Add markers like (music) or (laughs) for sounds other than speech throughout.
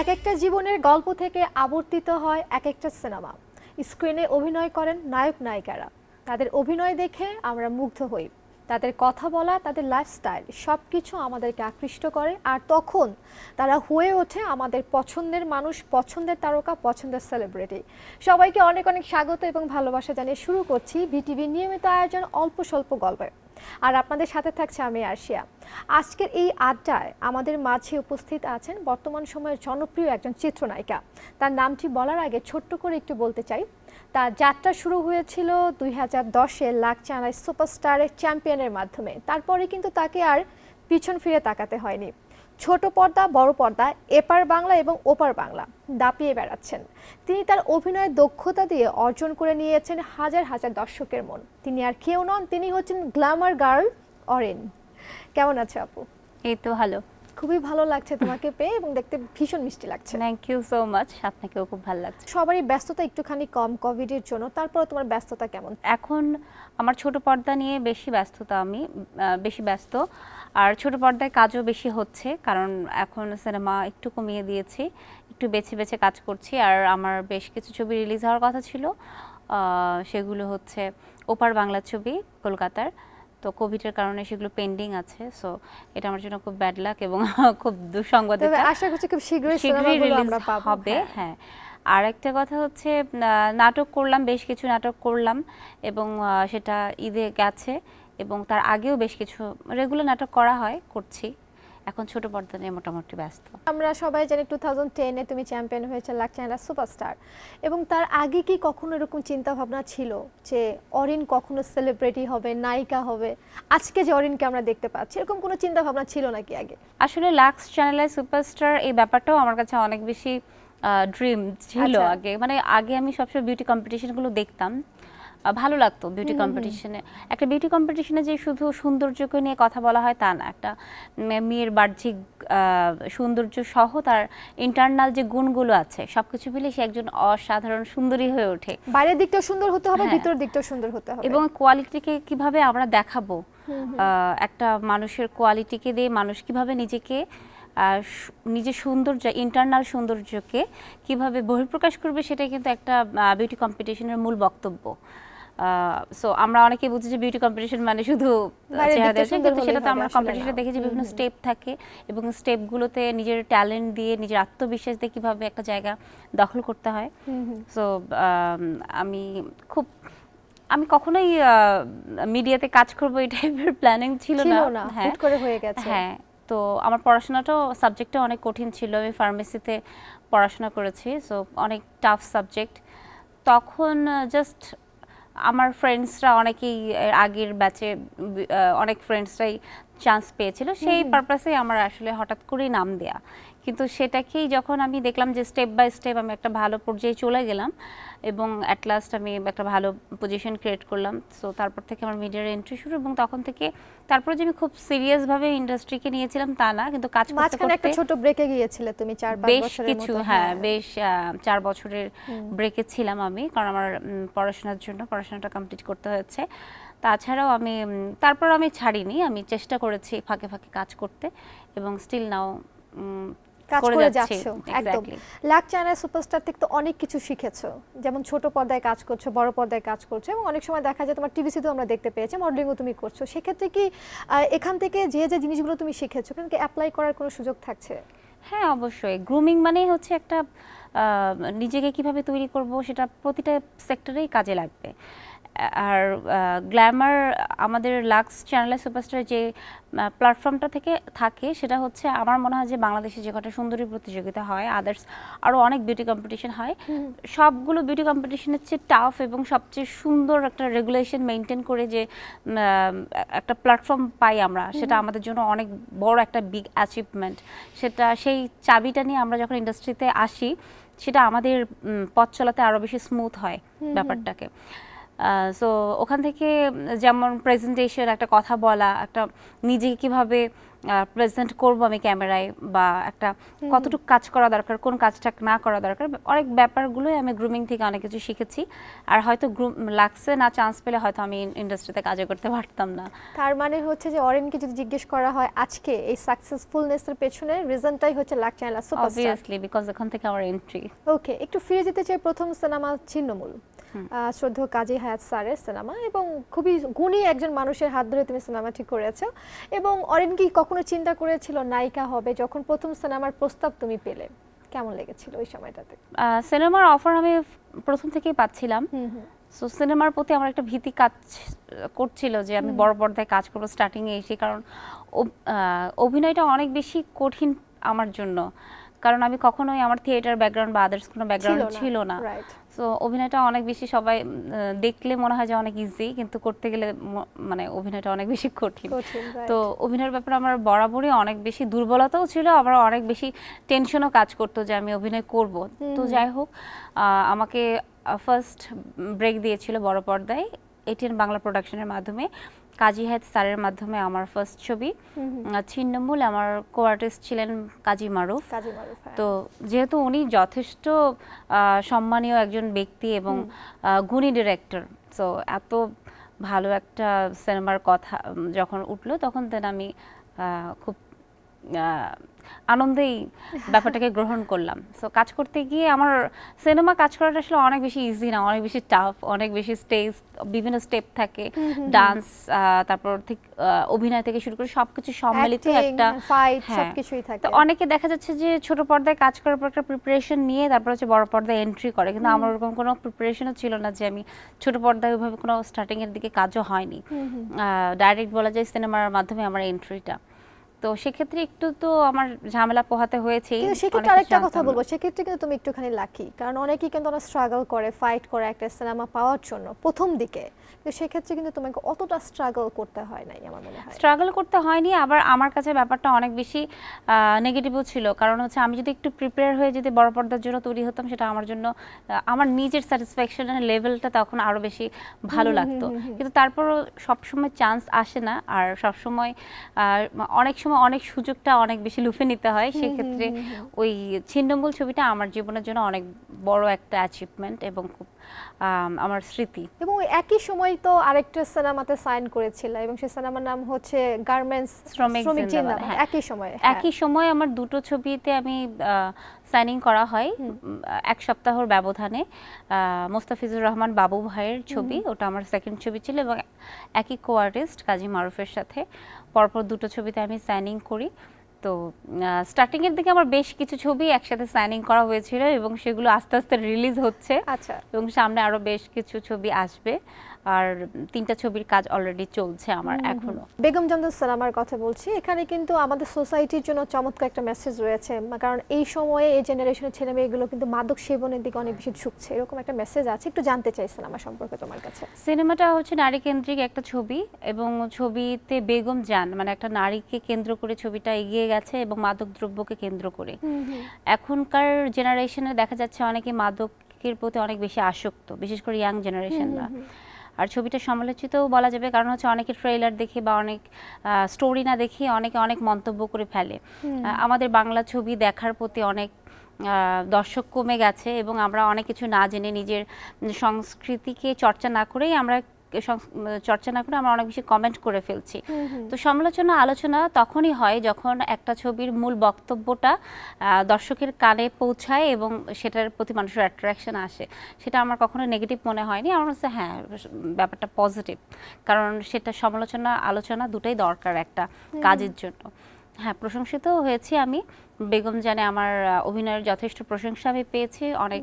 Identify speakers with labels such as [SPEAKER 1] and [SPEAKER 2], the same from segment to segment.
[SPEAKER 1] এক একটা জীবনের গল্প থেকে আবর্তিত হয় এক একটা সিনেমা স্ক্রিনে অভিনয় করেন নায়ক নায়িকারা তাদের অভিনয় দেখে আমরা মুগ্ধ হই তাদের কথা বলা তাদের লাইফস্টাইল সব কিছু আমাদেরকে আকৃষ্ট করে আর তখন তারা হয়ে ওঠে আমাদের পছন্দের মানুষ পছন্দের তারকা পছন্দের সেলিব্রিটি সবাইকে অনেক অনেক স্বাগত এবং ভালোবাসা জানিয়ে শুরু করছি ভিটিভির নিয়মিত আয়োজন অল্প স্বল্প গল্পের আর আপনাদের সাথে থাকছে আমি আরশিয়া আজকের এই আড্ডায় আমাদের মাঝে উপস্থিত আছেন বর্তমান সময়ের জনপ্রিয় একজন চিত্রনায়িকা তার নামটি বলার আগে ছোট্ট করে একটু বলতে চাই তার যাত্রা শুরু হয়েছিল দুই হাজার দশে লাকচানায় সুপারস্টারের চ্যাম্পিয়নের মাধ্যমে তারপরে কিন্তু তাকে আর পিছন ফিরে তাকাতে হয়নি ছোট পর্দা বড় পর্দা এপার বাংলা এবং ওপার বাংলা দাপিয়ে বেড়াচ্ছেন তিনি তার অভিনয়ের দক্ষতা দিয়ে অর্জন করে নিয়েছেন হাজার হাজার দর্শকের মন তিনি আর কেউ নন তিনি হচ্ছেন গ্ল্যামার গার্ল অরেন কেমন আছে আপু এই তো ভালো খুবই ভালো লাগছে তোমাকে (laughs) পেয়ে এবং দেখতে ভীষণ
[SPEAKER 2] মিষ্টি লাগছে থ্যাংক ইউ সো মাচ আপনাকেও খুব ভালো লাগছে সবারই ব্যস্ততা একটুখানি কম কোভিডের জন্য তারপর তোমার ব্যস্ততা কেমন এখন আমার ছোট পর্দা নিয়ে বেশি ব্যস্ততা আমি বেশি ব্যস্ত আর ছোট পর্দায় কাজও বেশি হচ্ছে কারণ এখন সিনেমা একটু কমিয়ে দিয়েছি একটু বেছে বেছে কাজ করছি আর আমার বেশ কিছু ছবি রিলিজ হওয়ার কথা ছিল সেগুলো হচ্ছে ওপার বাংলা ছবি কলকাতার তো কোভিডের কারণে সেগুলো পেন্ডিং আছে সো এটা আমার জন্য খুব ব্যাড লাক এবং (laughs) খুব দুঃসংবাদ আশা
[SPEAKER 1] করছি খুব শীঘ্রই রিলিজ হ্যাঁ। হবে
[SPEAKER 2] হ্যাঁ আর একটা কথা হচ্ছে নাটক করলাম বেশ কিছু নাটক করলাম এবং সেটা ঈদে গেছে এবং তার আগেও বেশ কিছু রেগুলার নাটক করা হয় করছি এখন ছোট পর্দা নিয়ে মোটামুটি ব্যস্ত
[SPEAKER 1] আমরা সবাই জানি টু থাউজেন্ড তুমি চ্যাম্পিয়ন হয়েছে লাক চ্যানেলার সুপারস্টার এবং তার আগে কি কখনো এরকম চিন্তা ভাবনা ছিল যে অরিন কখনো সেলিব্রিটি হবে নায়িকা হবে আজকে যে অরিনকে আমরা দেখতে পাচ্ছি এরকম কোনো চিন্তা ভাবনা ছিল নাকি আগে
[SPEAKER 2] আসলে লাক্স চ্যানেলের সুপারস্টার এই ব্যাপারটাও আমার কাছে অনেক বেশি ড্রিম ছিল আচ্ছা। আগে মানে আগে আমি সবসময় বিউটি কম্পিটিশনগুলো দেখতাম ভালো লাগতো বিউটি কম্পিটিশনে একটা বিউটি কম্পিটিশনে যে শুধু সৌন্দর্যকে নিয়ে কথা বলা হয় তা না একটা মেয়ের বাহ্যিক সৌন্দর্য সহ তার ইন্টারনাল যে গুণগুলো আছে সবকিছু মিলে সে একজন অসাধারণ সুন্দরী হয়ে ওঠে বাইরের দিকটা সুন্দর হতে হবে হ্যাঁ। ভিতর
[SPEAKER 1] দিকটা সুন্দর হতে হবে এবং
[SPEAKER 2] কোয়ালিটিকে কিভাবে আমরা দেখাবো একটা মানুষের কোয়ালিটিকে দিয়ে মানুষ কিভাবে নিজেকে নিজের সৌন্দর্য ইন্টারনাল সৌন্দর্যকে কিভাবে বহিঃপ্রকাশ করবে সেটা কিন্তু একটা বিউটি কম্পিটিশনের মূল বক্তব্য সো আমরা অনেকে বুঝি যে বিউটি কম্পিটিশন মানে শুধু কিন্তু সেটা তো আমরা কম্পিটিশনে দেখেছি বিভিন্ন স্টেপ থাকে এবং স্টেপগুলোতে নিজের ট্যালেন্ট দিয়ে নিজের আত্মবিশ্বাস দিয়ে কীভাবে একটা জায়গা দখল করতে হয় সো আমি খুব আমি কখনোই মিডিয়াতে কাজ করব এই টাইপের প্ল্যানিং ছিল না হ্যাঁ করে হয়ে গেছে হ্যাঁ তো আমার পড়াশোনাটাও সাবজেক্টটা অনেক কঠিন ছিল আমি ফার্মেসিতে পড়াশোনা করেছি সো অনেক টাফ সাবজেক্ট তখন জাস্ট আমার ফ্রেন্ডসরা অনেকেই আগের ব্যাচে অনেক ফ্রেন্ডসরাই চান্স পেয়েছিল সেই পারপাসেই আমার আসলে হঠাৎ করেই নাম দেয়া কিন্তু সেটাকেই যখন আমি দেখলাম যে স্টেপ বাই স্টেপ আমি একটা ভালো পর্যায়ে চলে গেলাম এবং অ্যাট লাস্ট আমি একটা ভালো পজিশন ক্রিয়েট করলাম সো তারপর থেকে আমার মিডিয়ার এন্ট্রি শুরু এবং তখন থেকে তারপর যে আমি খুব সিরিয়াসভাবে ইন্ডাস্ট্রিকে নিয়েছিলাম তা না কিন্তু কাজ করতে একটা ছোট
[SPEAKER 1] ব্রেকে গিয়েছিলে তুমি চার বেশ কিছু হ্যাঁ, হ্যাঁ
[SPEAKER 2] বেশ চার বছরের ব্রেকে ছিলাম আমি কারণ আমার পড়াশোনার জন্য পড়াশোনাটা কমপ্লিট করতে হয়েছে তাছাড়াও আমি তারপর আমি ছাড়িনি আমি চেষ্টা করেছি ফাঁকে ফাঁকে কাজ করতে এবং স্টিল নাও
[SPEAKER 1] কাজ করে যাচ্ছো একদম লাক চ্যানেল সুপারস্টার থেকে তো অনেক কিছু শিখেছো যেমন ছোট পর্দায় কাজ করছো বড় পর্দায় কাজ করছো এবং অনেক সময় দেখা যায় তোমার টিভিসিতেও আমরা দেখতে পেয়েছি মডেলিংও তুমি করছো সেক্ষেত্রে কি এখান থেকে যে যে জিনিসগুলো তুমি শিখেছো কিন্তু অ্যাপ্লাই করার কোনো সুযোগ থাকছে
[SPEAKER 2] হ্যাঁ অবশ্যই গ্রুমিং মানেই হচ্ছে একটা নিজেকে কিভাবে তৈরি করব সেটা প্রতিটা সেক্টরেই কাজে লাগবে আর গ্ল্যামার আমাদের লাক্স চ্যানেলে সুপারস্টার যে প্ল্যাটফর্মটা থেকে থাকে সেটা হচ্ছে আমার মনে হয় যে বাংলাদেশে যে কটা সুন্দরী প্রতিযোগিতা হয় আদার্স আরও অনেক বিউটি কম্পিটিশন হয় সবগুলো বিউটি কম্পিটিশনের চেয়ে টাফ এবং সবচেয়ে সুন্দর একটা রেগুলেশন মেনটেন করে যে একটা প্ল্যাটফর্ম পাই আমরা সেটা আমাদের জন্য অনেক বড় একটা বিগ অ্যাচিভমেন্ট সেটা সেই চাবিটা নিয়ে আমরা যখন ইন্ডাস্ট্রিতে আসি সেটা আমাদের পথ চলাতে আরও বেশি স্মুথ হয় ব্যাপারটাকে সো ওখান থেকে যেমন প্রেজেন্টেশন একটা কথা বলা একটা নিজেকে কিভাবে প্রেজেন্ট করব আমি ক্যামেরায় বা একটা কতটুকু কাজ করা দরকার কোন কাজটা না করা দরকার অনেক ব্যাপারগুলোই আমি গ্রুমিং থেকে অনেক কিছু শিখেছি আর হয়তো গ্রুম লাগছে না চান্স পেলে হয়তো আমি ইন্ডাস্ট্রিতে কাজ করতে (laughs) পারতাম না
[SPEAKER 1] তার মানে হচ্ছে যে অরেনকে যদি জিজ্ঞেস করা হয় আজকে এই সাকসেসফুলনেসের পেছনে রিজনটাই হচ্ছে Lux channel superstar obviously
[SPEAKER 2] because ওখান থেকে আমার এন্ট্রি
[SPEAKER 1] ওকে একটু ফিরে যেতে চাই প্রথম সিনেমা ছিন্নমূল শ্রদ্ধ কাজী হায়াত স্যারের সিনেমা এবং খুবই গুণী একজন মানুষের হাত ধরে তুমি সিনেমাটি করেছ এবং অরিন কি কখনো চিন্তা করেছিল নায়িকা হবে যখন প্রথম সিনেমার প্রস্তাব তুমি পেলে কেমন লেগেছিল ওই সময়টাতে
[SPEAKER 2] সিনেমার অফার আমি প্রথম থেকেই পাচ্ছিলাম সো সিনেমার প্রতি আমার একটা ভীতি কাজ করছিল যে আমি বড় পর্দায় কাজ করবো এ এসে কারণ অভিনয়টা অনেক বেশি কঠিন আমার জন্য কারণ আমি কখনোই আমার থিয়েটার ব্যাকগ্রাউন্ড বা আদার্স কোনো ব্যাকগ্রাউন্ড ছিল না সো অভিনয়টা অনেক বেশি সবাই দেখলে মনে হয় যে অনেক ইজি কিন্তু করতে গেলে মানে অভিনয়টা অনেক বেশি কঠিন তো অভিনয়ের ব্যাপারে আমার বরাবরই অনেক বেশি দুর্বলতাও ছিল আবার অনেক বেশি টেনশনও কাজ করতো যে আমি অভিনয় করব তো যাই হোক আমাকে ফার্স্ট ব্রেক দিয়েছিল বড় পর্দায় এটিএন বাংলা প্রোডাকশনের মাধ্যমে কাজী হায়াত স্যারের মাধ্যমে আমার ফার্স্ট ছবি ছিন্নমূল আমার কো আর্টিস্ট ছিলেন কাজী মারুফ হ্যাঁ। তো যেহেতু উনি যথেষ্ট সম্মানীয় একজন ব্যক্তি এবং গুণী ডিরেক্টর সো এত ভালো একটা সিনেমার কথা যখন উঠলো তখন দেন আমি খুব আনন্দেই ব্যাপারটাকে গ্রহণ করলাম সো কাজ করতে গিয়ে আমার সিনেমা কাজ করাটা আসলে অনেক বেশি ইজি না অনেক বেশি টাফ অনেক বেশি স্টেজ বিভিন্ন স্টেপ থাকে ডান্স তারপর ঠিক অভিনয় থেকে শুরু করে সবকিছু সম্মিলিত একটা ফাইট হ্যাঁ। সবকিছুই থাকে তো অনেকে দেখা যাচ্ছে যে ছোট পর্দায় কাজ করার পর একটা প্রিপারেশন নিয়ে তারপর হচ্ছে বড় পর্দায় এন্ট্রি করে কিন্তু আমার ওরকম কোনো প্রিপারেশনও ছিল না যে আমি ছোট পর্দায় ওইভাবে কোনো স্টার্টিং এর দিকে কাজও হয়নি ডাইরেক্ট বলা যায় সিনেমার মাধ্যমে আমার এন্ট্রিটা তো সেক্ষেত্রে একটু তো আমার ঝামেলা পোহাতে হয়েছে সেক্ষেত্রে আরেকটা কথা বলবো
[SPEAKER 1] সেক্ষেত্রে কিন্তু তুমি একটুখানি লাকি কারণ অনেকেই কিন্তু অনেক স্ট্রাগল করে ফাইট করে একটা সিনেমা পাওয়ার জন্য প্রথম দিকে তো সেক্ষেত্রে কিন্তু তোমাকে অতটা স্ট্রাগল করতে হয় নাই আমার মনে হয়
[SPEAKER 2] স্ট্রাগল করতে হয়নি আবার আমার কাছে ব্যাপারটা অনেক বেশি নেগেটিভও ছিল কারণ হচ্ছে আমি যদি একটু প্রিপেয়ার হয়ে যদি বড় পর্দার জন্য তৈরি হতাম সেটা আমার জন্য আমার নিজের স্যাটিসফ্যাকশনের লেভেলটা তখন আরও বেশি ভালো লাগতো কিন্তু তারপরও সবসময় চান্স আসে না আর সবসময় অনেক সময় অনেক সুযোগটা অনেক বেশি লুফে নিতে হয় সেক্ষেত্রে ওই ছিন্নমূল ছবিটা আমার জীবনের জন্য অনেক বড় একটা অ্যাচিভমেন্ট এবং খুব আমার স্মৃতি
[SPEAKER 1] এবং একই সময় সময় তো আরেকটা সিনেমাতে সাইন করেছিল এবং সেই সিনেমার নাম হচ্ছে
[SPEAKER 2] গার্মেন্টস শ্রমিক জিন্দাবাদ হ্যাঁ। একই সময় হ্যাঁ। একই সময় আমার দুটো ছবিতে আমি সাইনিং করা হয় এক সপ্তাহর ব্যবধানে মোস্তাফিজুর রহমান বাবু ভাইয়ের ছবি ওটা আমার সেকেন্ড ছবি ছিল এবং একই কো আর্টিস্ট কাজী মারুফের সাথে পরপর দুটো ছবিতে আমি সাইনিং করি তো স্টার্টিং এর দিকে আমার বেশ কিছু ছবি একসাথে সাইনিং করা হয়েছিল এবং সেগুলো আস্তে আস্তে রিলিজ হচ্ছে আচ্ছা এবং সামনে আরো বেশ কিছু ছবি আসবে আর তিনটা ছবির কাজ অলরেডি চলছে আমার এখনো বেগম জামদুল সালামার
[SPEAKER 1] কথা বলছি এখানে কিন্তু আমাদের সোসাইটির জন্য চমৎকার একটা মেসেজ রয়েছে কারণ এই সময়ে এই জেনারেশনের ছেলে মেয়েগুলো কিন্তু মাদক সেবনের দিকে অনেক বেশি ঝুঁকছে এরকম একটা মেসেজ আছে একটু জানতে চাই সিনেমা সম্পর্কে
[SPEAKER 2] তোমার কাছে সিনেমাটা হচ্ছে নারী কেন্দ্রিক একটা ছবি এবং ছবিতে বেগম যান মানে একটা নারীকে কেন্দ্র করে ছবিটা এগিয়ে গেছে এবং মাদক দ্রব্যকে কেন্দ্র করে এখনকার জেনারেশনে দেখা যাচ্ছে অনেকে মাদকের প্রতি অনেক বেশি আসক্ত বিশেষ করে ইয়াং জেনারেশনরা আর ছবিটা সমালোচিতও বলা যাবে কারণ হচ্ছে অনেকে ট্রেলার দেখে বা অনেক স্টোরি না দেখে অনেকে অনেক মন্তব্য করে ফেলে আমাদের বাংলা ছবি দেখার প্রতি অনেক দর্শক কমে গেছে এবং আমরা অনেক কিছু না জেনে নিজের সংস্কৃতিকে চর্চা না করেই আমরা চর্চা না করে আমরা অনেক বেশি কমেন্ট করে ফেলছি তো সমালোচনা আলোচনা তখনই হয় যখন একটা ছবির মূল বক্তব্যটা দর্শকের কানে পৌঁছায় এবং সেটার প্রতি মানুষের অ্যাট্রাকশন আসে সেটা আমার কখনো নেগেটিভ মনে হয়নি আমার হচ্ছে হ্যাঁ ব্যাপারটা পজিটিভ কারণ সেটা সমালোচনা আলোচনা দুটাই দরকার একটা কাজের জন্য হ্যাঁ প্রশংসিত হয়েছি আমি বেগম জানে আমার অভিনয়ের যথেষ্ট প্রশংসা আমি পেয়েছি অনেক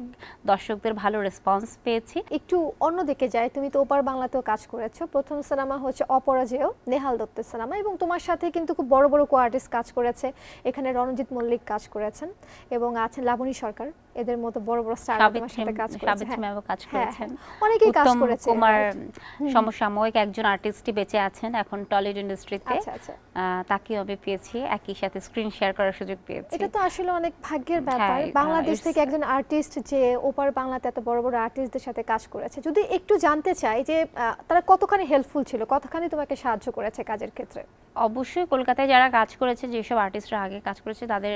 [SPEAKER 2] দর্শকদের ভালো রেসপন্স পেয়েছি একটু অন্য দিকে
[SPEAKER 1] যাই তুমি তো ওপার বাংলাতেও কাজ করেছো প্রথম সিনেমা হচ্ছে অপরাজেয় নেহাল দত্তের সিনেমা এবং তোমার সাথে কিন্তু খুব বড় বড় কো আর্টিস্ট কাজ করেছে এখানে রণজিৎ মল্লিক কাজ করেছেন এবং আছেন লাবণী সরকার এদের মতো বড় বড় স্টার তোমার সাথে কাজ করেছে সাবিত হ্যাঁ, কাজ হ্যাঁ, করেছেন হ্যাঁ, অনেকেই কাজ করেছে কুমার সমসাময়িক
[SPEAKER 2] একজন আর্টিস্টই বেঁচে আছেন এখন টলিউড ইন্ডাস্ট্রিতে আচ্ছা আচ্ছা তাকেও আমি পেয়েছি একই সাথে স্ক্রিন শেয়ার করার সুযোগ পেয়েছি পারছি এটা
[SPEAKER 1] তো আসলে অনেক ভাগ্যের হ্যাঁ, ব্যাপার হ্যাঁ, বাংলাদেশ থেকে একজন আর্টিস্ট যে ওপার বাংলাতে এত বড় বড় আর্টিস্টদের সাথে কাজ করেছে যদি একটু জানতে চাই যে তারা কতখানি হেল্পফুল ছিল কতখানি তোমাকে সাহায্য করেছে কাজের ক্ষেত্রে
[SPEAKER 2] অবশ্যই কলকাতায় যারা কাজ করেছে যেসব আর্টিস্টরা আগে কাজ করেছে তাদের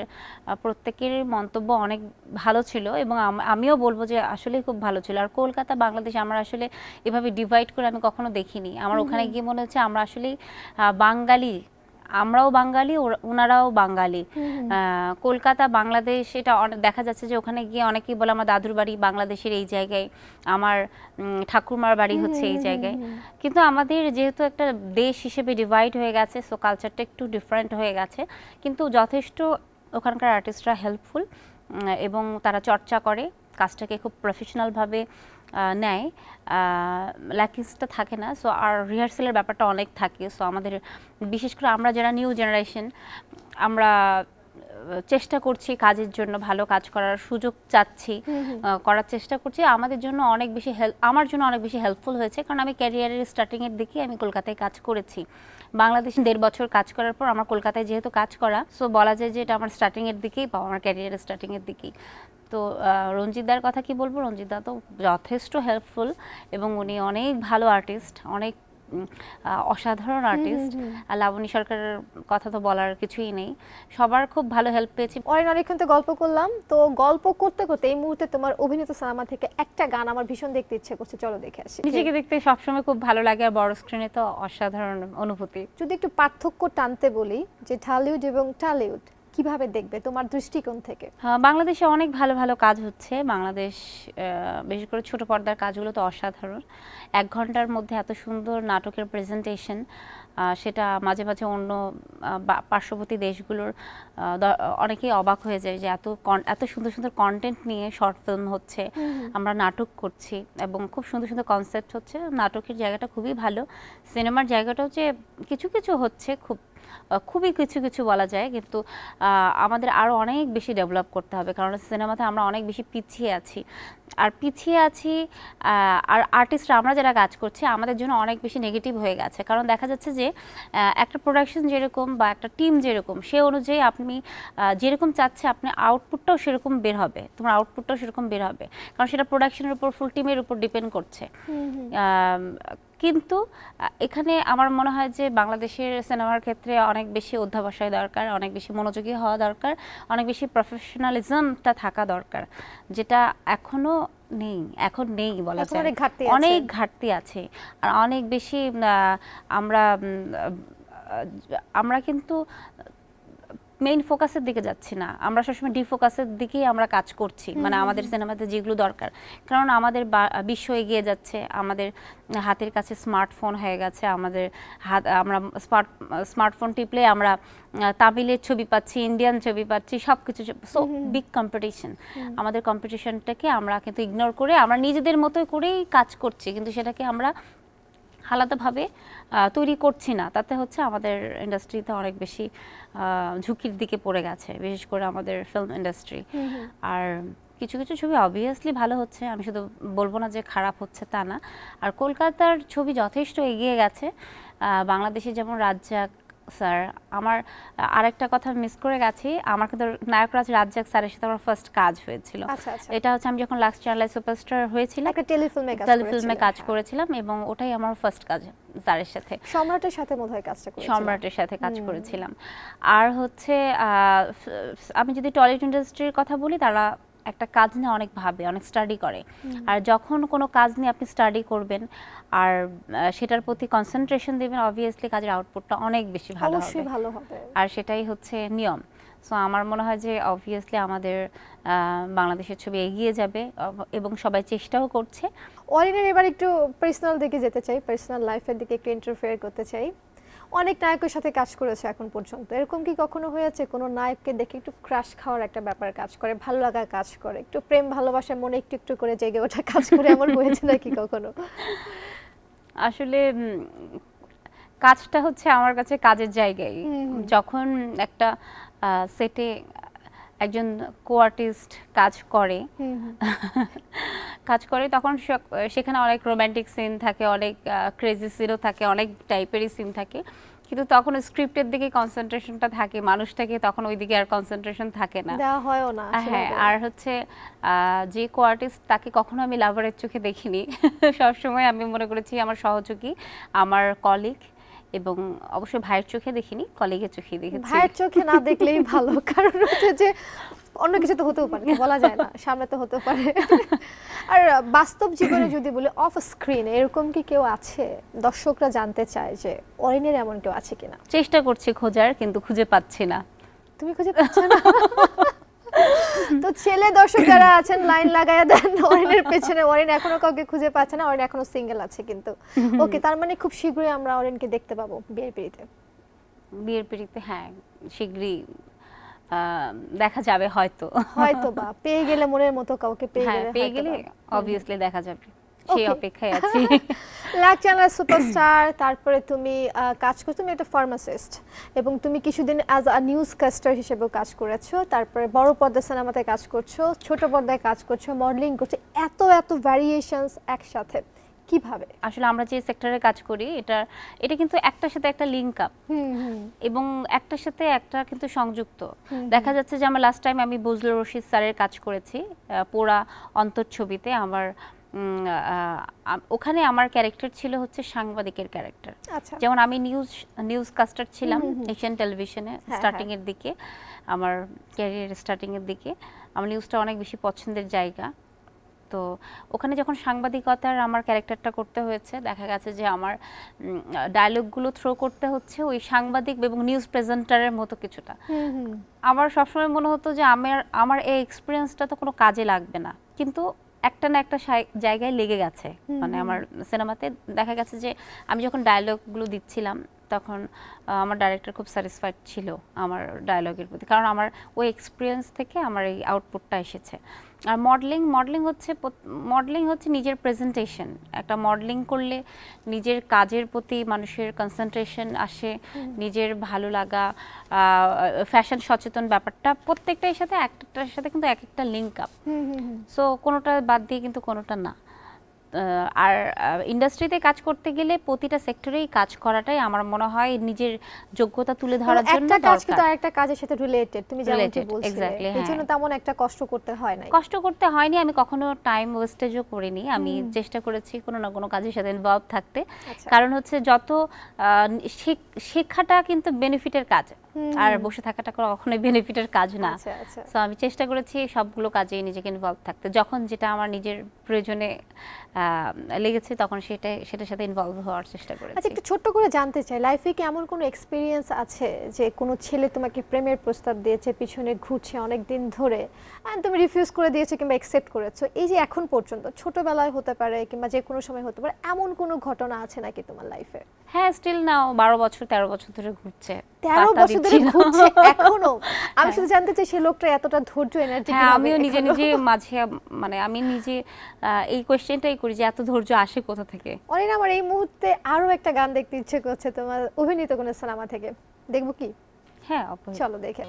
[SPEAKER 2] প্রত্যেকের মন্তব্য অনেক ভালো ছিল এবং আমিও বলবো যে আসলে খুব ভালো ছিল আর কলকাতা বাংলাদেশ আমরা আসলে এভাবে ডিভাইড করে আমি কখনো দেখিনি আমার ওখানে গিয়ে মনে হচ্ছে আমরা আসলেই বাঙালি আমরাও বাঙালি ওনারাও বাঙালি কলকাতা বাংলাদেশ এটা দেখা যাচ্ছে যে ওখানে গিয়ে অনেকেই বলে আমার দাদুর বাড়ি বাংলাদেশের এই জায়গায় আমার ঠাকুরমার বাড়ি হচ্ছে এই জায়গায় কিন্তু আমাদের যেহেতু একটা দেশ হিসেবে ডিভাইড হয়ে গেছে সো কালচারটা একটু ডিফারেন্ট হয়ে গেছে কিন্তু যথেষ্ট ওখানকার আর্টিস্টরা হেল্পফুল এবং তারা চর্চা করে কাজটাকে খুব প্রফেশনালভাবে নেয় ল্যাকিংসটা থাকে না সো আর রিহার্সেলের ব্যাপারটা অনেক থাকে সো আমাদের বিশেষ করে আমরা যারা নিউ জেনারেশন আমরা চেষ্টা করছি কাজের জন্য ভালো কাজ করার সুযোগ চাচ্ছি করার চেষ্টা করছি আমাদের জন্য অনেক বেশি হেল্প আমার জন্য অনেক বেশি হেল্পফুল হয়েছে কারণ আমি ক্যারিয়ারের স্টার্টিংয়ের দিকে আমি কলকাতায় কাজ করেছি বাংলাদেশ দেড় বছর কাজ করার পর আমার কলকাতায় যেহেতু কাজ করা সো বলা যায় যে এটা আমার স্টার্টিংয়ের দিকেই বা আমার ক্যারিয়ারের স্টার্টিংয়ের দিকেই তো রঞ্জিতদার কথা কি বলবো রঞ্জিতদা তো যথেষ্ট হেল্পফুল এবং উনি অনেক ভালো আর্টিস্ট অনেক অসাধারণ আর্টিস্ট আর লাবণী সরকারের কথা তো বলার কিছুই নেই সবার খুব ভালো হেল্প পেয়েছি অনেক অনেকক্ষণ তো গল্প করলাম তো
[SPEAKER 1] গল্প করতে করতে এই মুহূর্তে তোমার অভিনীত সিনেমা থেকে একটা গান আমার ভীষণ দেখতে ইচ্ছে করছে চলো দেখে আসি নিজেকে
[SPEAKER 2] দেখতে সবসময় খুব ভালো লাগে আর বড় স্ক্রিনে তো অসাধারণ অনুভূতি যদি একটু পার্থক্য টানতে বলি
[SPEAKER 1] যে ঢালিউড এবং টালিউড
[SPEAKER 2] কিভাবে দেখবে তোমার দৃষ্টিকোণ থেকে হ্যাঁ, বাংলাদেশে অনেক ভালো ভালো কাজ হচ্ছে বাংলাদেশ বিশেষ করে ছোট পর্দার কাজগুলো তো অসাধারণ এক ঘন্টার মধ্যে এত সুন্দর নাটকের প্রেজেন্টেশন সেটা মাঝে মাঝে অন্য পার্শ্ববর্তী দেশগুলোর অনেকেই অবাক হয়ে যায় যে এত এত সুন্দর সুন্দর কন্টেন্ট নিয়ে শর্ট ফিল্ম হচ্ছে আমরা নাটক করছি এবং খুব সুন্দর সুন্দর কনসেপ্ট হচ্ছে নাটকের জায়গাটা খুবই ভালো সিনেমার জায়গাটাও যে কিছু কিছু হচ্ছে খুব খুবই কিছু কিছু বলা যায় কিন্তু আমাদের আরও অনেক বেশি ডেভেলপ করতে হবে কারণ সিনেমাতে আমরা অনেক বেশি পিছিয়ে আছি আর পিছিয়ে আছি আর আর্টিস্টরা আমরা যারা কাজ করছি আমাদের জন্য অনেক বেশি নেগেটিভ হয়ে গেছে কারণ দেখা যাচ্ছে যে একটা প্রোডাকশন যেরকম বা একটা টিম যেরকম সে অনুযায়ী আপনি যেরকম চাচ্ছে আপনি আউটপুটটাও সেরকম বের হবে তোমার আউটপুটটাও সেরকম বের হবে কারণ সেটা প্রোডাকশনের উপর ফুল টিমের উপর ডিপেন্ড করছে কিন্তু এখানে আমার মনে হয় যে বাংলাদেশের সিনেমার ক্ষেত্রে অনেক বেশি অধ্যাবসায় দরকার অনেক বেশি মনোযোগী হওয়া দরকার অনেক বেশি প্রফেশনালিজমটা থাকা দরকার যেটা এখনও নেই এখন নেই বলা যায় অনেক ঘাটতি আছে আর অনেক বেশি আমরা আমরা কিন্তু মেইন ফোকাসের দিকে যাচ্ছি না আমরা সবসময় ডিফোকাসের দিকেই আমরা কাজ করছি মানে আমাদের সিনেমাতে যেগুলো দরকার কারণ আমাদের বিশ্ব এগিয়ে যাচ্ছে আমাদের হাতের কাছে স্মার্টফোন হয়ে গেছে আমাদের হাত আমরা স্মার্ট স্মার্টফোন টিপলে আমরা তামিলের ছবি পাচ্ছি ইন্ডিয়ান ছবি পাচ্ছি সব কিছু সো বিগ কম্পিটিশন আমাদের কম্পিটিশনটাকে আমরা কিন্তু ইগনোর করে আমরা নিজেদের মতো করেই কাজ করছি কিন্তু সেটাকে আমরা আলাদাভাবে তৈরি করছি না তাতে হচ্ছে আমাদের ইন্ডাস্ট্রিতে অনেক বেশি ঝুঁকির দিকে পড়ে গেছে বিশেষ করে আমাদের ফিল্ম ইন্ডাস্ট্রি আর কিছু কিছু ছবি অবভিয়াসলি ভালো হচ্ছে আমি শুধু বলবো না যে খারাপ হচ্ছে তা না আর কলকাতার ছবি যথেষ্ট এগিয়ে গেছে বাংলাদেশে যেমন রাজ্জাক স্যার আমার আরেকটা কথা মিস করে গেছি আমার কিন্তু নায়করাজ রাজ্জাক স্যারের সাথে আমার ফার্স্ট কাজ হয়েছিল আচ্ছা, আচ্ছা। এটা হচ্ছে আমি যখন লাস্ট চ্যানেলে সুপারস্টার হয়েছিল একটা টেলিফিল্মে কাজ টেলিফিল্মে কাজ হ্যাঁ। করেছিলাম এবং ওটাই আমার ফার্স্ট কাজ স্যারের সাথে সম্রাটের সাথে বোধহয় কাজটা করেছিলাম সম্রাটের সাথে কাজ করেছিলাম আর হচ্ছে আমি যদি টলিউড ইন্ডাস্ট্রির কথা বলি তারা একটা কাজ নিয়ে অনেক ভাবে অনেক স্টাডি করে আর যখন কোনো কাজ নিয়ে আপনি স্টাডি করবেন আর সেটার প্রতি কনসেন্ট্রেশন দিবেন অবভিয়াসলি কাজের আউটপুটটা অনেক বেশি ভালো হবে ভালো হবে আর সেটাই হচ্ছে নিয়ম সো আমার মনে হয় যে অবভিয়াসলি আমাদের বাংলাদেশের ছবি এগিয়ে যাবে এবং সবাই চেষ্টাও করছে অরিনের এবার একটু
[SPEAKER 1] পার্সোনাল দিকে যেতে চাই পার্সোনাল লাইফের দিকে একটু ইন্টারফেয়ার করতে চাই অনেক নায়কের সাথে কাজ করেছে এখন পর্যন্ত এরকম কি কখনো হয়েছে কোনো নায়ককে দেখে একটু ক্রাশ খাওয়ার একটা ব্যাপার কাজ করে ভালো লাগা কাজ করে একটু প্রেম ভালোবাসা মনে একটু একটু করে জেগে ওঠা কাজ করে এমন (laughs) হয়েছে নাকি কখনো
[SPEAKER 2] আসলে কাজটা হচ্ছে আমার কাছে কাজের জায়গায় যখন একটা সেটে একজন কোয়ার্টিস্ট কাজ করে (laughs) কাজ করে তখন সেখানে অনেক রোম্যান্টিক সিন থাকে অনেক ক্রেজি সিনও থাকে অনেক টাইপেরই সিন থাকে কিন্তু তখন স্ক্রিপ্টের দিকে কনসেন্ট্রেশনটা থাকে মানুষটাকে তখন ওইদিকে আর কনসেন্ট্রেশন থাকে না না হ্যাঁ আর হচ্ছে যে কোয়ার্টিস্ট তাকে কখনো আমি লাভারের চোখে দেখিনি (laughs) সবসময় আমি মনে করেছি আমার সহযোগী আমার কলিগ এবং অবশ্যই ভাইয়ের চোখে দেখিনি কলিগের চোখে দেখেছি ভাইয়ের
[SPEAKER 1] চোখে না দেখলেই ভালো (laughs) কারণ হচ্ছে যে অন্য কিছু তো হতেও পারে বলা যায় না সামনে তো হতেও পারে আর বাস্তব জীবনে যদি বলি অফ স্ক্রিন এরকম কি কেউ আছে দর্শকরা জানতে চায় যে অরিনের এমন কেউ আছে কিনা
[SPEAKER 2] চেষ্টা করছি খোঁজার কিন্তু খুঁজে পাচ্ছি না তুমি খুঁজে পাচ্ছ না (laughs)
[SPEAKER 1] তো ছেলে দর্শক যারা আছেন লাইন লাগায়া দেন অরিনের পেছনে অরিন এখনো কাউকে খুঁজে পাচ্ছে না অরিন এখনো সিঙ্গেল আছে কিন্তু ওকে তার মানে খুব শীঘ্রই আমরা অরিনকে দেখতে পাবো বিয়ের পিড়িতে
[SPEAKER 2] বিয়ের পিড়িতে হ্যাঁ শীঘ্রই দেখা যাবে হয়তো হয়তো বা
[SPEAKER 1] পেয়ে গেলে মনের মতো কাউকে পেয়ে হ্যাঁ, গেলে পেয়ে গেলে
[SPEAKER 2] অবভিয়াসলি দেখা যাবে সেই অপেক্ষায়
[SPEAKER 1] আছি লাক চ্যানেল সুপারস্টার তারপরে তুমি কাজ করছো তুমি একটা ফার্মাসিস্ট এবং তুমি কিছুদিন অ্যাজ আ নিউজ কাস্টার হিসেবে কাজ করেছো তারপরে বড় পর্দায় সিনেমাতে কাজ করছো ছোট পর্দায় কাজ করছো মডেলিং করছো এত এত ভ্যারিয়েশনস একসাথে কিভাবে
[SPEAKER 2] আসলে আমরা যে সেক্টরে কাজ করি এটা এটা কিন্তু একটার সাথে একটা লিঙ্ক আপ এবং একটার সাথে একটা কিন্তু সংযুক্ত দেখা যাচ্ছে যে আমার লাস্ট টাইম আমি বজলুর রশিদ স্যারের কাজ করেছি পোড়া অন্তর ছবিতে আমার ওখানে আমার ক্যারেক্টার ছিল হচ্ছে সাংবাদিকের ক্যারেক্টার আচ্ছা। যেমন আমি নিউজ নিউজ কাস্টার ছিলাম এশিয়ান হ্যাঁ, টেলিভিশনে হ্যাঁ। এর দিকে আমার ক্যারিয়ার এর দিকে আমার নিউজটা অনেক বেশি পছন্দের জায়গা তো ওখানে যখন সাংবাদিকতার আমার ক্যারেক্টারটা করতে হয়েছে দেখা গেছে যে আমার ডায়লগুলো থ্রো করতে হচ্ছে ওই সাংবাদিক এবং নিউজ প্রেজেন্টারের মতো কিছুটা আমার সবসময় মনে হতো যে আমার আমার এই এক্সপিরিয়েন্সটা তো কোনো কাজে লাগবে না কিন্তু একটা না একটা জায়গায় লেগে গেছে মানে আমার সিনেমাতে দেখা গেছে যে আমি যখন গুলো দিচ্ছিলাম তখন আমার ডাইরেক্টর খুব স্যাটিসফাইড ছিল আমার ডায়লগের প্রতি কারণ আমার ওই এক্সপিরিয়েন্স থেকে আমার এই আউটপুটটা এসেছে আর মডেলিং মডেলিং হচ্ছে মডেলিং হচ্ছে নিজের প্রেজেন্টেশন একটা মডেলিং করলে নিজের কাজের প্রতি মানুষের কনসেন্ট্রেশন আসে নিজের ভালো লাগা ফ্যাশন সচেতন ব্যাপারটা প্রত্যেকটার সাথে একটার সাথে কিন্তু এক একটা লিঙ্ক আপ সো কোনোটা বাদ দিয়ে কিন্তু কোনোটা না আর ইন্ডাস্ট্রিতে কাজ করতে গেলে প্রতিটা সেক্টরেই কাজ করাটাই আমার মনে হয় নিজের যোগ্যতা তুলে ধরার জন্য একটা কাজ কিন্তু আরেকটা
[SPEAKER 1] কাজের সাথে রিলেটেড তুমি যেমন যেমনটি বলছিলে এজন্য হ্যাঁ। তেমন একটা কষ্ট করতে হয়
[SPEAKER 2] না কষ্ট করতে হয়নি আমি কখনো টাইম ওয়েস্টেজও করিনি আমি চেষ্টা করেছি কোনো না কোনো কাজের সাথে ইনভলভ থাকতে আচ্ছা। কারণ হচ্ছে যত শেখাটা কিন্তু বেনিফিটের কাজ আর বসে থাকাটা কখনো বেনিফিটের কাজ না সো আচ্ছা, আচ্ছা। আমি চেষ্টা করেছি সবগুলো কাজে নিজেকে ইনভলভ থাকতে যখন যেটা আমার নিজের প্রয়োজনে লেগেছে তখন সেটা সেটার সাথে ইনভলভ হওয়ার চেষ্টা করেছি আচ্ছা একটু
[SPEAKER 1] ছোট্ট করে জানতে চাই লাইফে কি এমন কোনো এক্সপিরিয়েন্স আছে যে কোনো ছেলে তোমাকে প্রেমের প্রস্তাব দিয়েছে পিছনে ঘুরছে অনেক দিন ধরে অ্যান্ড তুমি রিফিউজ করে দিয়েছো কিংবা অ্যাকসেপ্ট করেছো এই যে এখন পর্যন্ত ছোটবেলায় হতে পারে কিংবা যে কোনো সময় হতে পারে এমন কোনো ঘটনা আছে নাকি তোমার লাইফে
[SPEAKER 2] হ্যাঁ স্টিল নাও 12 বছর 13 বছর ধরে ঘুরছে 13 বছর ধরে ঘুরছে
[SPEAKER 1] এখনো (laughs) আমি হ্যাঁ। শুধু জানতে চাই সেই লোকটা এতটা ধৈর্য এনার্জি হ্যাঁ আমিও নিজে নিজে
[SPEAKER 2] মাঝে মানে আমি নিজে এই কোশ্চেনটাই করি যে এত ধৈর্য আসে কোথা থেকে
[SPEAKER 1] অরিন আমার এই মুহূর্তে আরো একটা গান দেখতে ইচ্ছে করছে তোমার অভিনীত কোনো সিনেমা থেকে দেখবো কি হ্যাঁ চলো দেখে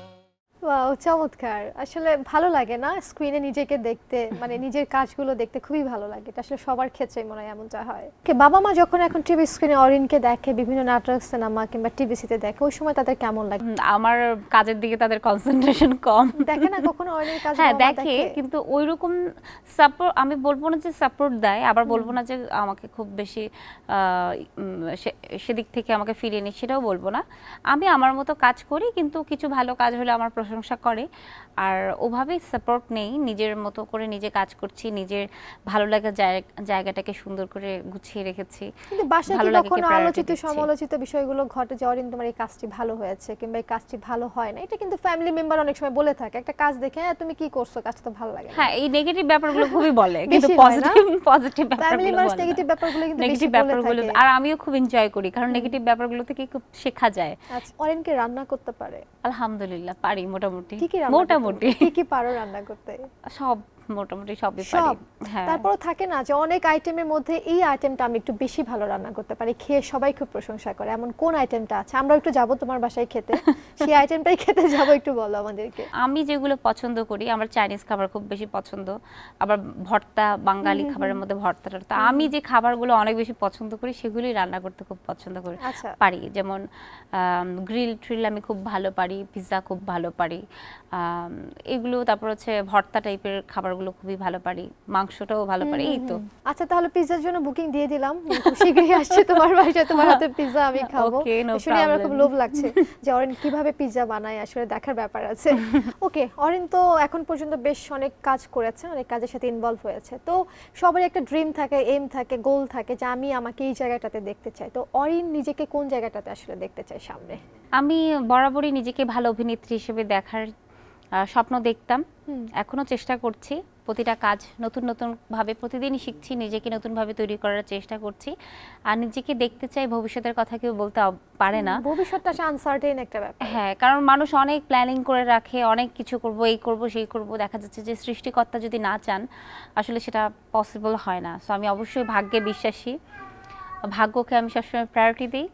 [SPEAKER 1] ওয়াও চমৎকার আসলে ভালো লাগে না স্ক্রিনে নিজেকে দেখতে মানে (laughs) নিজের কাজগুলো দেখতে খুবই ভালো লাগে এটা আসলে সবার ক্ষেত্রেই মনে হয় এমনটা হয় কে বাবা মা যখন এখন টিভি স্ক্রিনে অরিনকে দেখে বিভিন্ন নাটক সিনেমা কিংবা সিতে দেখে ওই সময় তাদের কেমন
[SPEAKER 2] লাগে আমার কাজের দিকে তাদের কনসেন্ট্রেশন (laughs) কম দেখে না
[SPEAKER 1] কখনো অরিনের কাজ হ্যাঁ দেখে
[SPEAKER 2] কিন্তু ওই রকম সাপোর্ট আমি বলবো না যে সাপোর্ট দেয় আবার বলবো না যে আমাকে খুব বেশি সেদিক থেকে আমাকে ফিরিয়ে নিয়ে সেটাও বলবো না আমি আমার মতো কাজ করি কিন্তু কিছু ভালো কাজ হলে আমার প্রশংসা করে আর ওভাবেই সাপোর্ট নেই নিজের মতো করে নিজে কাজ করছি নিজের ভালো লাগা জায়গাটাকে সুন্দর করে গুছিয়ে রেখেছি আলোচিত সমালোচিত
[SPEAKER 1] বিষয়গুলো ঘটে যে অরিন তোমার এই কাজটি ভালো হয়েছে কিংবা এই কাজটি ভালো হয় না এটা কিন্তু ফ্যামিলি মেম্বার অনেক সময় বলে থাকে একটা কাজ দেখে হ্যাঁ তুমি কি করছো কাজটা তো ভালো
[SPEAKER 2] লাগে হ্যাঁ এই নেগেটিভ ব্যাপারগুলো খুবই (laughs) বলে কিন্তু পজিটিভ আর আমিও খুব এনজয় করি কারণ নেগেটিভ ব্যাপারগুলো থেকে খুব শেখা যায় আচ্ছা, অরিনকে রান্না করতে পারে আলহামদুলিল্লাহ পারি মোটামুটি মোটামুটি মোটামুটি কি কি পারো রান্না করতে সব মোটামুটি সবই পারি হ্যাঁ। তারপর
[SPEAKER 1] থাকে না যে অনেক আইটেমের মধ্যে এই আইটেমটা আমি একটু বেশি ভালো রান্না করতে পারি খেয়ে সবাই খুব প্রশংসা করে এমন কোন আইটেমটা আছে আমরা একটু যাব তোমার বাসায় খেতে (laughs) সেই আইটেমটাই খেতে যাব একটু বলো আমাদেরকে
[SPEAKER 2] আমি যেগুলো পছন্দ করি আমার চাইনিজ খাবার খুব বেশি পছন্দ আবার ভর্তা বাঙালি খাবারের মধ্যে ভর্তাটা তো আমি যে খাবারগুলো অনেক বেশি পছন্দ করি সেগুলোই রান্না করতে খুব পছন্দ করি আচ্ছা। পারি যেমন গ্রিল ট্রিল আমি খুব ভালো পারি পিৎজা খুব ভালো পারি এগুলো তারপর হচ্ছে ভর্তা টাইপের খাবারগুলো ওগুলো খুবই ভালো পারি মাংসটাও ভালো পারি এই তো
[SPEAKER 1] আচ্ছা তাহলে পিজ্জার জন্য বুকিং দিয়ে দিলাম শীঘ্রই আসছে তোমার বাসায় তোমার হাতে পিজ্জা আমি (laughs) খাবো শুনে আমার খুব লোভ লাগছে যে অরিন কিভাবে পিজ্জা বানায় আসলে দেখার ব্যাপার আছে ওকে (laughs) অরিন তো এখন পর্যন্ত বেশ অনেক কাজ করেছে অনেক কাজের সাথে ইনভলভ হয়েছে তো সবারই একটা ড্রিম থাকে এম থাকে গোল থাকে যে আমি আমাকে এই জায়গাটাতে দেখতে চাই তো অরিন নিজেকে কোন জায়গাটাতে আসলে দেখতে চাই সামনে
[SPEAKER 2] আমি বরাবরই নিজেকে ভালো অভিনেত্রী হিসেবে দেখার স্বপ্ন দেখতাম এখনো চেষ্টা করছি প্রতিটা কাজ নতুন নতুনভাবে প্রতিদিনই শিখছি নিজেকে নতুনভাবে তৈরি করার চেষ্টা করছি আর নিজেকে দেখতে চাই ভবিষ্যতের কথা কেউ বলতে পারে না
[SPEAKER 1] ভবিষ্যৎটা আনসার্টেন একটা ব্যাপার
[SPEAKER 2] হ্যাঁ কারণ মানুষ অনেক প্ল্যানিং করে রাখে অনেক কিছু করব এই করব সেই করব দেখা যাচ্ছে যে সৃষ্টিকর্তা যদি না চান আসলে সেটা পসিবল হয় না সো আমি অবশ্যই ভাগ্যে বিশ্বাসী ভাগ্যকে আমি সবসময় প্রায়োরিটি দিই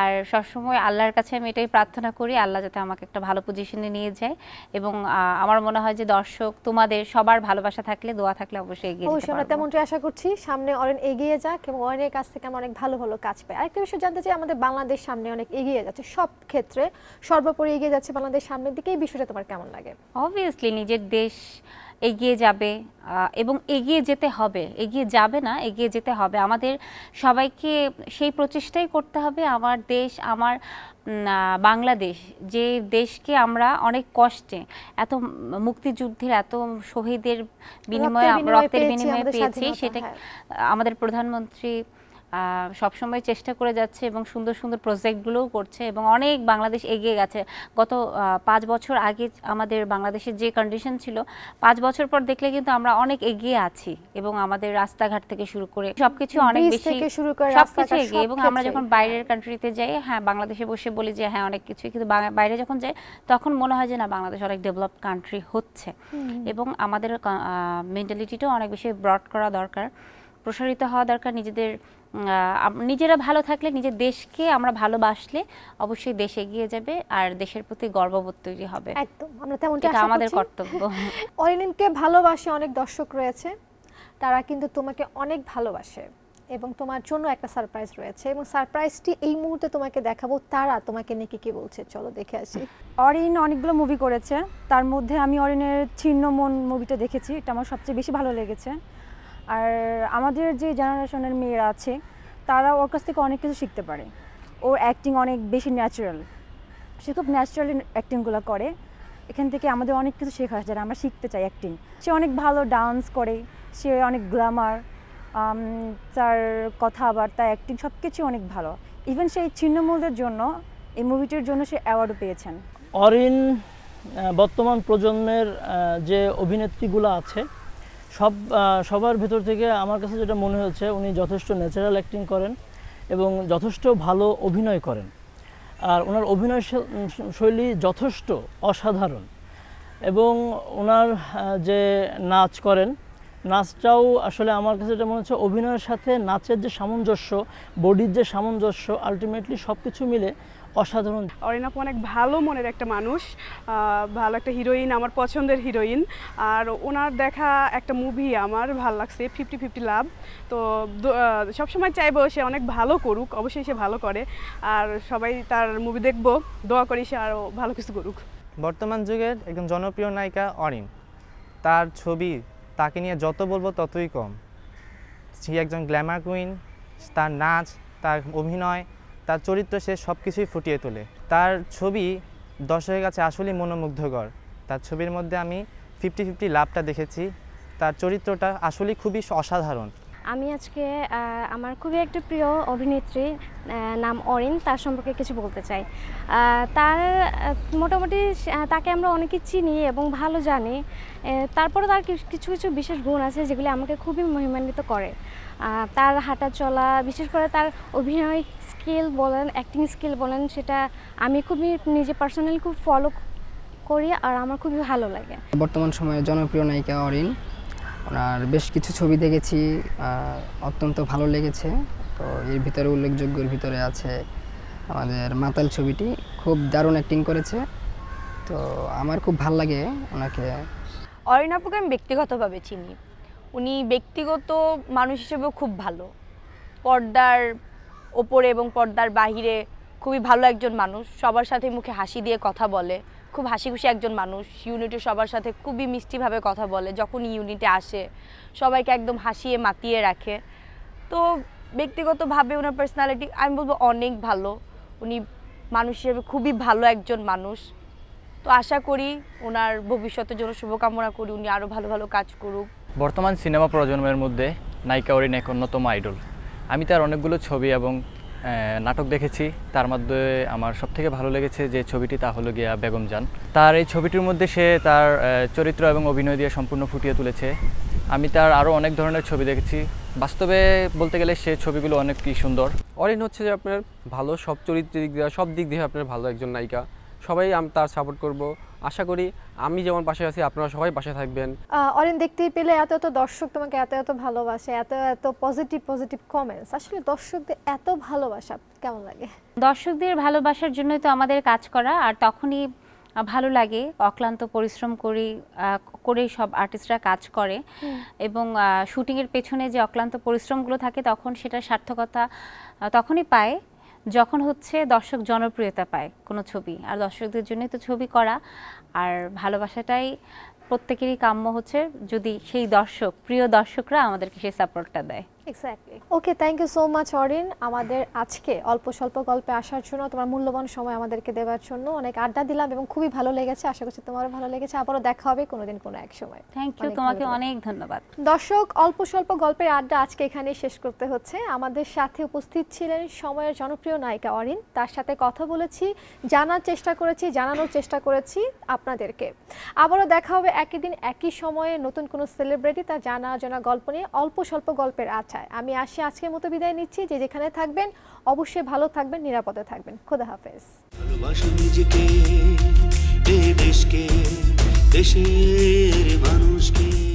[SPEAKER 2] আর সবসময় আল্লাহর কাছে আমি এটাই প্রার্থনা করি আল্লাহ যাতে আমাকে একটা ভালো পজিশনে নিয়ে যায় এবং আমার মনে হয় যে দর্শক তোমাদের সবার ভালোবাসা থাকলে দোয়া থাকলে অবশ্যই এগিয়ে যেতে আমরা তেমনটাই
[SPEAKER 1] আশা করছি সামনে অরেন এগিয়ে যাক এবং অরেনের কাছ থেকে আমরা অনেক ভালো ভালো কাজ পাই আরেকটা বিষয় জানতে চাই আমাদের বাংলাদেশ সামনে অনেক এগিয়ে যাচ্ছে সব ক্ষেত্রে সর্বোপরি এগিয়ে যাচ্ছে বাংলাদেশ সামনের দিকে এই বিষয়টা তোমার কেমন লাগে
[SPEAKER 2] অবভিয়াসলি নিজের দেশ এগিয়ে যাবে এবং এগিয়ে যেতে হবে এগিয়ে যাবে না এগিয়ে যেতে হবে আমাদের সবাইকে সেই প্রচেষ্টাই করতে হবে আমার দেশ আমার বাংলাদেশ যে দেশকে আমরা অনেক কষ্টে এত মুক্তিযুদ্ধের এত শহীদের বিনিময়ে রক্তের বিনিময়ে পেয়েছি সেটা হ্যাঁ। আমাদের প্রধানমন্ত্রী সবসময় চেষ্টা করে যাচ্ছে এবং সুন্দর সুন্দর প্রজেক্টগুলোও করছে এবং অনেক বাংলাদেশ এগিয়ে গেছে গত পাঁচ বছর আগে আমাদের বাংলাদেশের যে কন্ডিশন ছিল পাঁচ বছর পর দেখলে কিন্তু আমরা অনেক এগিয়ে আছি এবং আমাদের রাস্তাঘাট থেকে শুরু করে সবকিছু অনেক বেশি শুরু করে সবকিছু এগিয়ে এবং আমরা যখন বাইরের কান্ট্রিতে যাই হ্যাঁ বাংলাদেশে বসে বলি যে হ্যাঁ অনেক কিছুই কিন্তু বাইরে যখন যাই তখন মনে হয় যে না বাংলাদেশ অনেক ডেভেলপ কান্ট্রি হচ্ছে এবং আমাদের মেন্টালিটিটাও অনেক বেশি ব্রড করা দরকার প্রসারিত হওয়া দরকার নিজেদের নিজেরা ভালো থাকলে নিজের দেশকে আমরা ভালোবাসলে অবশ্যই দেশ এগিয়ে যাবে আর দেশের প্রতি গর্ববোধ তৈরি হবে একদম
[SPEAKER 1] আমরা তেমনটা আমাদের
[SPEAKER 2] কর্তব্য (laughs)
[SPEAKER 1] অরিনিনকে ভালোবাসে অনেক দর্শক রয়েছে তারা কিন্তু তোমাকে অনেক ভালোবাসে এবং তোমার জন্য একটা সারপ্রাইজ রয়েছে এবং সারপ্রাইজটি এই মুহূর্তে তোমাকে দেখাবো তারা তোমাকে নাকি কি বলছে চলো দেখে
[SPEAKER 2] আসি অরিন অনেকগুলো মুভি করেছে তার মধ্যে আমি অরিনের ছিন্নমন মুভিটা দেখেছি এটা আমার সবচেয়ে বেশি ভালো লেগেছে আর আমাদের যে জেনারেশনের মেয়েরা আছে তারা ওর কাছ থেকে অনেক কিছু শিখতে পারে ওর অ্যাক্টিং অনেক বেশি ন্যাচারাল সে খুব ন্যাচারালি অ্যাক্টিংগুলো করে এখান থেকে আমাদের অনেক কিছু শেখা যারা আমরা শিখতে চাই অ্যাক্টিং সে অনেক ভালো ডান্স করে সে অনেক গ্রামার তার কথাবার্তা অ্যাক্টিং সব কিছু অনেক ভালো ইভেন সেই ছিন্নমূলদের জন্য এই মুভিটির জন্য সে অ্যাওয়ার্ডও পেয়েছেন
[SPEAKER 1] অরিন বর্তমান প্রজন্মের যে অভিনেত্রীগুলো আছে সব সবার ভেতর থেকে আমার কাছে যেটা মনে হয়েছে উনি যথেষ্ট ন্যাচারাল অ্যাক্টিং করেন এবং যথেষ্ট ভালো অভিনয় করেন আর ওনার অভিনয় শৈলী যথেষ্ট অসাধারণ এবং ওনার যে নাচ করেন নাচটাও আসলে আমার কাছে যেটা মনে হচ্ছে অভিনয়ের সাথে নাচের যে সামঞ্জস্য বডির যে সামঞ্জস্য আলটিমেটলি সব কিছু মিলে অসাধারণ অরিনাপ অনেক ভালো মনের একটা মানুষ ভালো একটা হিরোইন আমার পছন্দের হিরোইন আর ওনার দেখা একটা মুভি আমার ভাল লাগছে ফিফটি ফিফটি লাভ তো সবসময় চাইবো সে অনেক ভালো করুক অবশ্যই সে ভালো করে আর সবাই তার মুভি দেখবো দোয়া করি সে আরও ভালো কিছু করুক বর্তমান যুগের একজন জনপ্রিয় নায়িকা অরিন তার ছবি তাকে নিয়ে যত বলবো ততই কম সে একজন গ্ল্যামার কুইন তার নাচ তার অভিনয় তার চরিত্র সে সব কিছুই ফুটিয়ে তোলে তার ছবি
[SPEAKER 2] দর্শকের কাছে আসলেই মনোমুগ্ধকর তার ছবির মধ্যে আমি ফিফটি ফিফটি লাভটা দেখেছি তার চরিত্রটা আসলে খুবই অসাধারণ
[SPEAKER 1] আমি আজকে আমার খুবই একটা প্রিয় অভিনেত্রী নাম অরিন তার সম্পর্কে কিছু বলতে চাই তার মোটামুটি তাকে আমরা অনেকে চিনি এবং ভালো জানি তারপরে তার কিছু কিছু বিশেষ গুণ আছে যেগুলি আমাকে খুবই মহিমান্বিত করে তার হাঁটা চলা বিশেষ করে তার অভিনয় স্কিল বলেন অ্যাক্টিং স্কিল বলেন সেটা আমি খুবই নিজে পার্সোনালি খুব ফলো করি আর আমার খুবই ভালো লাগে
[SPEAKER 2] বর্তমান সময়ে জনপ্রিয় নায়িকা অরিন ওনার বেশ কিছু ছবি দেখেছি অত্যন্ত ভালো লেগেছে তো এর ভিতরে উল্লেখযোগ্যের ভিতরে আছে আমাদের মাতাল ছবিটি খুব দারুণ অ্যাক্টিং করেছে তো আমার খুব ভাল লাগে ওনাকে অরিন আপুকে আমি ব্যক্তিগতভাবে চিনি উনি ব্যক্তিগত মানুষ হিসেবেও খুব ভালো পর্দার ওপরে এবং পর্দার বাহিরে খুবই ভালো একজন মানুষ সবার সাথে মুখে হাসি দিয়ে কথা বলে খুব হাসি খুশি একজন মানুষ ইউনিটে সবার সাথে খুবই মিষ্টিভাবে কথা বলে যখন ইউনিটে আসে সবাইকে একদম হাসিয়ে মাতিয়ে রাখে তো ব্যক্তিগতভাবে ওনার পার্সোনালিটি আমি বলবো অনেক ভালো উনি মানুষ হিসেবে খুবই ভালো একজন মানুষ তো আশা করি ওনার ভবিষ্যতের জন্য শুভকামনা করি উনি আরও ভালো ভালো কাজ করুক
[SPEAKER 1] বর্তমান সিনেমা প্রজন্মের মধ্যে নায়িকা অরিন এক অন্যতম আইডল আমি তার অনেকগুলো ছবি এবং নাটক দেখেছি তার মধ্যে আমার সবথেকে ভালো লেগেছে যে ছবিটি তা হলো গিয়া বেগম যান তার এই ছবিটির মধ্যে সে তার চরিত্র এবং অভিনয় দিয়ে সম্পূর্ণ ফুটিয়ে তুলেছে আমি তার আরও অনেক ধরনের ছবি দেখেছি বাস্তবে বলতে গেলে সে ছবিগুলো অনেক কি
[SPEAKER 2] সুন্দর অরিন হচ্ছে যে আপনার ভালো সব চরিত্র দিক দিয়ে সব দিক দিয়ে আপনার ভালো একজন নায়িকা সবাই আমি তার সাপোর্ট করব আশা করি আমি যেমন পাশে আছি আপনারা সবাই পাশে থাকবেন
[SPEAKER 1] অরিন দেখতেই পেলে এত এত দর্শক তোমাকে এত এত ভালোবাসে এত এত পজিটিভ পজিটিভ কমেন্টস আসলে দর্শকদের এত ভালোবাসা কেমন লাগে
[SPEAKER 2] দর্শকদের ভালোবাসার জন্যই তো আমাদের কাজ করা আর তখনই ভালো লাগে অক্লান্ত পরিশ্রম করি করে সব আর্টিস্টরা কাজ করে এবং শুটিংয়ের পেছনে যে অক্লান্ত পরিশ্রমগুলো থাকে তখন সেটা সার্থকতা তখনই পায় যখন হচ্ছে দর্শক জনপ্রিয়তা পায় কোনো ছবি আর দর্শকদের জন্যই তো ছবি করা আর ভালোবাসাটাই প্রত্যেকেরই কাম্য হচ্ছে যদি সেই দর্শক প্রিয় দর্শকরা আমাদেরকে সেই সাপোর্টটা দেয়
[SPEAKER 1] exactly okay thank you so much Orin আমাদের আজকে অল্প স্বল্প গল্পে আসার জন্য তোমার মূল্যবান সময় আমাদেরকে দেওয়ার জন্য অনেক আড্ডা দিলাম এবং খুবই ভালো লেগেছে আশা করছি তোমারও ভালো লেগেছে আবারও দেখা হবে কোনোদিন কোনো এক সময় থ্যাংক ইউ তোমাকে অনেক ধন্যবাদ দর্শক অল্প স্বল্প গল্পের আড্ডা আজকে এখানে শেষ করতে হচ্ছে আমাদের সাথে উপস্থিত ছিলেন সময়ের জনপ্রিয় নায়িকা অরিন তার সাথে কথা বলেছি জানার চেষ্টা করেছি জানানোর চেষ্টা করেছি আপনাদেরকে আবারও দেখা হবে একই দিন একই সময়ে নতুন কোনো সেলিব্রিটি তার জানা জানা গল্প নিয়ে অল্প স্বল্প গল্পের ইচ্ছায় আমি আসি আজকের মতো বিদায় নিচ্ছি যে যেখানে থাকবেন অবশ্যই ভালো থাকবেন নিরাপদে থাকবেন খোদা হাফেজ
[SPEAKER 2] দেশকে দেশের মানুষকে